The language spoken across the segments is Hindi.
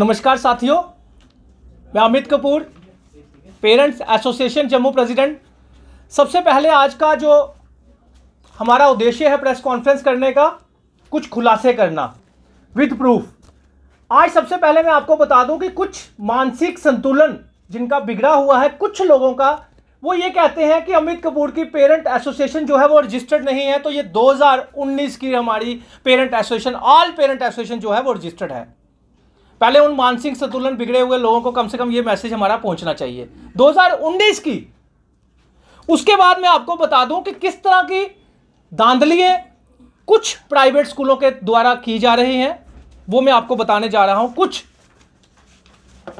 नमस्कार साथियों मैं Amit Kapoor parents association Jammu president सबसे पहले आज का जो हमारा उद्देश्य है प्रेस कॉन्फ्रेंस करने का कुछ खुलासे करना विद प्रूफ आज सबसे पहले मैं आपको बता दूं कि कुछ मानसिक संतुलन जिनका बिगड़ा हुआ है कुछ लोगों का वो ये कहते हैं कि अमित कपूर की पेरेंट एसोसिएशन जो है वो रजिस्टर्ड नहीं है तो ये 2019 की हमारी parent association all parent association जो है वो रजिस्टर्ड है पहले उन मानसिक संतुलन बिगड़े हुए लोगों को कम से कम ये मैसेज हमारा पहुंचना चाहिए 2019 की उसके बाद मैं आपको बता दूं कि किस तरह की धांधलियाँ कुछ प्राइवेट स्कूलों के द्वारा की जा रही हैं वो मैं आपको बताने जा रहा हूं कुछ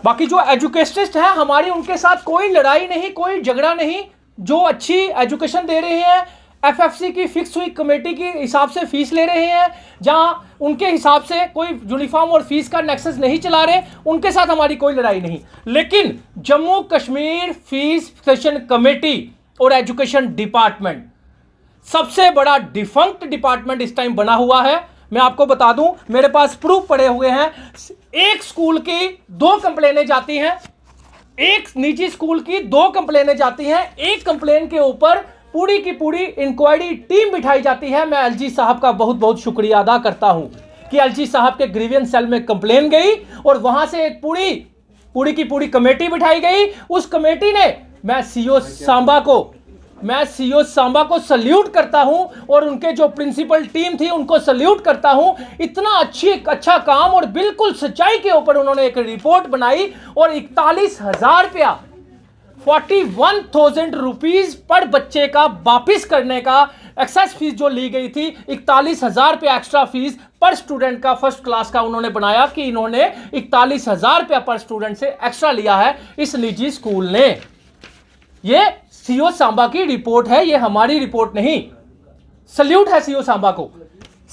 बाकी जो एजुकेशनिस्ट हैं हमारी उनके साथ कोई लड़ाई नहीं कोई झगड़ा नहीं जो अच्छी एजुकेशन दे रहे हैं एफएफसी की फिक्स हुई कमेटी के हिसाब से फीस ले रहे हैं जहां उनके हिसाब से कोई यूनिफॉर्म और फीस का नेक्सेस नहीं चला रहे उनके साथ हमारी कोई लड़ाई नहीं लेकिन Jammu Kashmir fees session committee और एजुकेशन डिपार्टमेंट सबसे बड़ा डिफंक्ट डिपार्टमेंट इस टाइम बना हुआ है मैं आपको बता दूं मेरे पास प्रूफ पड़े हुए हैं एक स्कूल की दो कंप्लेने जाती हैं एक निजी स्कूल की दो कंप्लेने जाती हैं एक कंप्लेन के ऊपर पूरी की पूरी इंक्वायरी टीम बिठाई जाती है मैं एलजी साहब का बहुत बहुत शुक्रिया अदा करता हूं कि एलजी साहब के ग्रीवियन सेल में कंप्लेन गई और वहां से एक पूरी पूरी की पूरी कमेटी बिठाई गई उस कमेटी ने मैं सीओ सांबा को मैं सीओ सांबा को सल्यूट करता हूं और उनके जो प्रिंसिपल टीम थी उनको सल्यूट करता हूं इतना अच्छी अच्छा काम और बिल्कुल सच्चाई के ऊपर उन्होंने एक रिपोर्ट बनाई और इकतालीस हजार रुपया फोर्टी वन थाउजेंड रुपीज़ पर बच्चे का वापिस करने का एक्सेस फीस जो ली गई थी इकतालीस हज़ार रुपया एक्स्ट्रा फीस पर स्टूडेंट का फर्स्ट क्लास का उन्होंने बनाया कि इन्होंने इकतालीस हज़ार रुपया पर स्टूडेंट से एक्स्ट्रा लिया है इस निजी स्कूल ने ये सीओ सांबा की रिपोर्ट है ये हमारी रिपोर्ट नहीं सल्यूट है सीओ सांबा को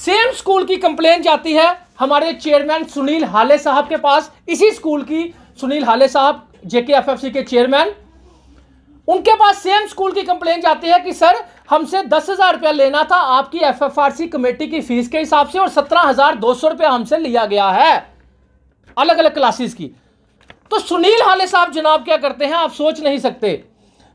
सेम स्कूल की कंप्लेन जाती है हमारे चेयरमैन सुनील हाले साहब के पास इसी स्कूल की सुनील हाले साहब जेके एफएफसी के चेयरमैन उनके पास सेम स्कूल की कंप्लेन जाती है कि सर हमसे दस हज़ार रुपया लेना था आपकी एफएफआरसी कमेटी की फीस के हिसाब से और सत्रह हज़ार दो सौ रुपया हमसे लिया गया है अलग अलग क्लासेस की तो सुनील हाले साहब जनाब क्या करते हैं आप सोच नहीं सकते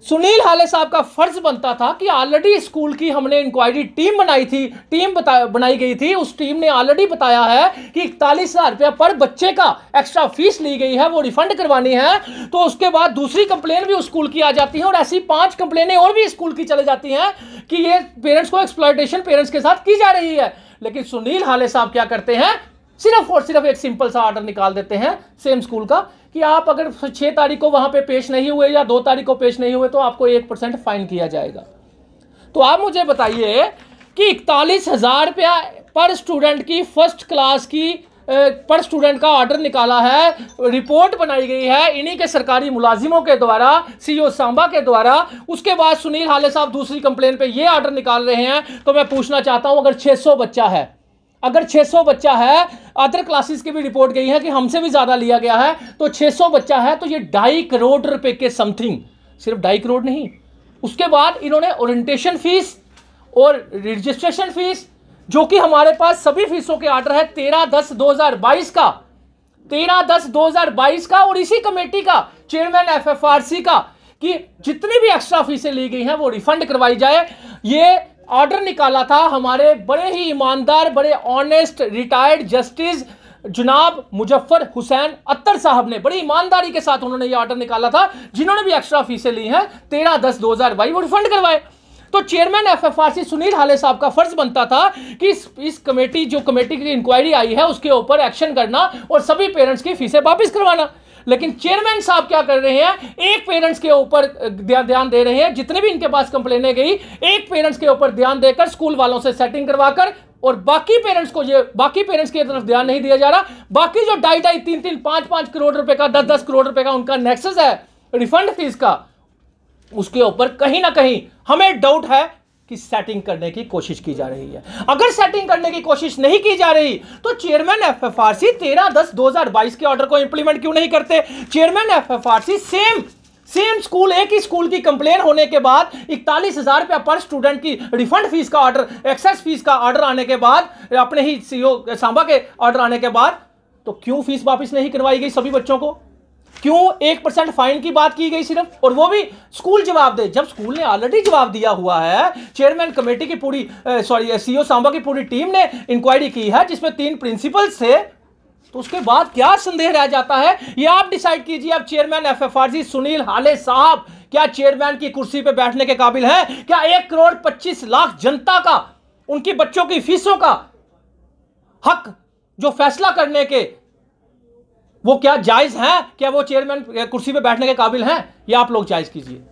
सुनील हाले साहब का फर्ज बनता था कि ऑलरेडी स्कूल की हमने इंक्वायरी टीम बनाई थी टीम बनाई गई थी उस टीम ने ऑलरेडी बताया है कि इकतालीस हज़ार रुपया पर बच्चे का एक्स्ट्रा फीस ली गई है वो रिफंड करवानी है तो उसके बाद दूसरी कंप्लेन भी उस स्कूल की आ जाती है और ऐसी पांच कंप्लेने और भी स्कूल की चले जाती हैं कि ये पेरेंट्स को एक्सप्लाइटेशन पेरेंट्स के साथ की जा रही है लेकिन सुनील हाले साहब क्या करते हैं सिर्फ और सिर्फ एक सिंपल सा ऑर्डर निकाल देते हैं सेम स्कूल का कि आप अगर छह तारीख को वहां पे पेश नहीं हुए या दो तारीख को पेश नहीं हुए तो आपको एक परसेंट फाइन किया जाएगा तो आप मुझे बताइए कि इकतालीस हज़ार रुपया पर स्टूडेंट की फर्स्ट क्लास की पर स्टूडेंट का ऑर्डर निकाला है रिपोर्ट बनाई गई है इन्हीं के सरकारी मुलाजिमों के द्वारा सीईओ e सांबा के द्वारा उसके बाद सुनील हाले साहब दूसरी कंप्लेन पे ये ऑर्डर निकाल रहे हैं तो मैं पूछना चाहता हूँ अगर 600 बच्चा है अगर 600 बच्चा है अदर क्लासेस की भी रिपोर्ट गई है कि हमसे भी ज़्यादा लिया गया है तो 600 बच्चा है तो ये ढाई करोड़ रुपए के समथिंग सिर्फ ढाई करोड़ नहीं उसके बाद इन्होंने ओरिएंटेशन फीस और रजिस्ट्रेशन फीस जो कि हमारे पास सभी फीसों के आर्डर है तेरह दस दो हजार बाईस का तेरह दस दो हजार बाईस का और इसी कमेटी का chairman F F R C का कि जितनी भी एक्स्ट्रा फीसें ली गई हैं वो रिफंड करवाई जाए ये ऑर्डर निकाला था हमारे बड़े ही ईमानदार बड़े ऑनेस्ट रिटायर्ड जस्टिस जनाब मुजफ्फर हुसैन अत्तर साहब ने बड़ी ईमानदारी के साथ उन्होंने ये ऑर्डर निकाला था जिन्होंने भी एक्स्ट्रा फीसें ली हैं तेरह दस दो हज़ार बाईस वो रिफंड करवाए तो चेयरमैन एफएफआरसी सुनील हाले साहब का फर्ज बनता था कि इस इस कमेटी जो कमेटी की इंक्वायरी आई है उसके ऊपर एक्शन करना और सभी पेरेंट्स की फीसें वापस करवाना लेकिन चेयरमैन साहब क्या कर रहे हैं एक पेरेंट्स के ऊपर ध्यान दे रहे हैं जितने भी इनके पास कंप्लेने गई एक पेरेंट्स के ऊपर ध्यान देकर स्कूल वालों से सेटिंग करवाकर और बाकी पेरेंट्स को ये बाकी पेरेंट्स की तरफ ध्यान नहीं दिया जा रहा बाकी जो ढाई ढाई तीन तीन पांच पांच करोड़ रुपए का दस दस करोड़ रुपए का उनका नेक्सेस है रिफंड फीस का उसके ऊपर कहीं ना कहीं हमें डाउट है की सेटिंग करने की कोशिश की जा रही है अगर सेटिंग करने की कोशिश नहीं की जा रही तो chairman F F R C तेरह दस दो हजार बाईस के ऑर्डर को इंप्लीमेंट क्यों नहीं करते chairman F F R C same same school एक ही स्कूल की कंप्लेन होने के बाद इकतालीस हज़ार रुपया पर स्टूडेंट की रिफंड फीस का ऑर्डर एक्सेस फीस का ऑर्डर आने के बाद अपने ही सीओ e सांबा के ऑर्डर आने के बाद तो क्यों फीस वापस नहीं करवाई गई सभी बच्चों को क्यों एक परसेंट फाइन की बात की गई सिर्फ और वो भी स्कूल जवाब दे जब स्कूल ने ऑलरेडी जवाब दिया हुआ है चेयरमैन कमेटी की पूरी सॉरी सीईओ e सांबा की पूरी टीम ने इंक्वायरी की है जिसमें तीन प्रिंसिपल्स थे तो उसके बाद क्या संदेह रह जाता है ये आप डिसाइड कीजिए आप चेयरमैन एफएफआरसी सुनील हाले साहब क्या चेयरमैन की कुर्सी पर बैठने के काबिल है क्या एक करोड़ पच्चीस लाख जनता का उनकी बच्चों की फीसों का हक जो फैसला करने के वो क्या जायज़ हैं क्या वो चेयरमैन कुर्सी पे बैठने के काबिल हैं ये आप लोग जायज़ कीजिए